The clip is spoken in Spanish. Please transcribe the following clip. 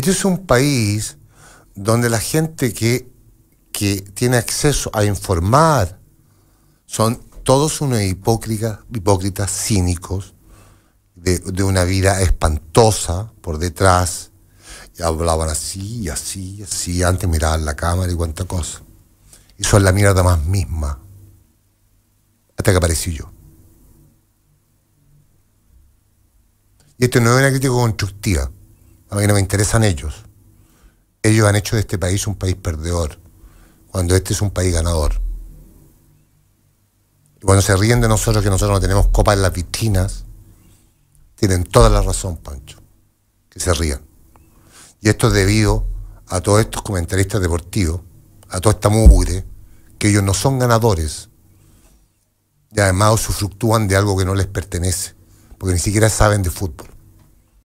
Este es un país donde la gente que, tiene acceso a informar son todos unos hipócritas, hipócritas cínicos de, una vida espantosa por detrás. Y hablaban así y así y así, antes miraban la cámara y cuánta cosa. Y son la mirada más misma. Hasta que aparecí yo. Y esto no es una crítica constructiva. A mí no me interesan ellos. Ellos han hecho de este país un país perdedor, cuando este es un país ganador. Y cuando se ríen de nosotros que nosotros no tenemos copas en las piscinas, tienen toda la razón, Pancho, que se rían. Y esto es debido a todos estos comentaristas deportivos, a toda esta mugre, que ellos no son ganadores y además sufructúan de algo que no les pertenece, porque ni siquiera saben de fútbol.